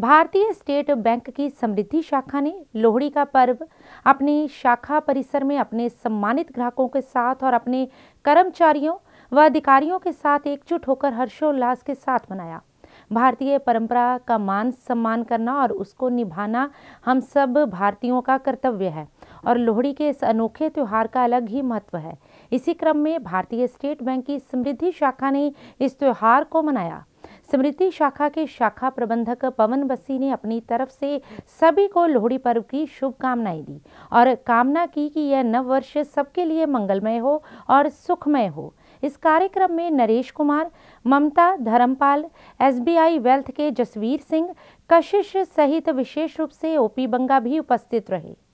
भारतीय state bank की समृद्धि शाखा ने लोहड़ी का पर्व अपनी शाखा परिसर में अपने सम्मानित ग्राहकों के साथ और अपने कर्मचारियों व अधिकारियों के साथ एकजुट होकर हर्षोल्लास के साथ मनाया भारतीय परंपरा का मान सम्मान करना और उसको निभाना हम सब भारतीयों का कर्तव्य है और लोहड़ी के इस अनोखे त्यौहार का अलग ही महत्व है इसी क्रम में भारतीय स्टेट बैंक की समृद्धि शाखा ने इस त्यौहार को मनाया स्मृति शाखा के शाखा प्रबंधक पवन बस्सी ने अपनी तरफ से सभी को लोहड़ी पर्व की शुभकामनाएं दी और कामना की कि यह नववर्ष सबके लिए मंगलमय हो और सुखमय हो इस कार्यक्रम में नरेश कुमार ममता धर्मपाल एसबीआई वेल्थ के जसवीर सिंह कशिश सहित विशेष रूप से ओपी बंगा भी उपस्थित रहे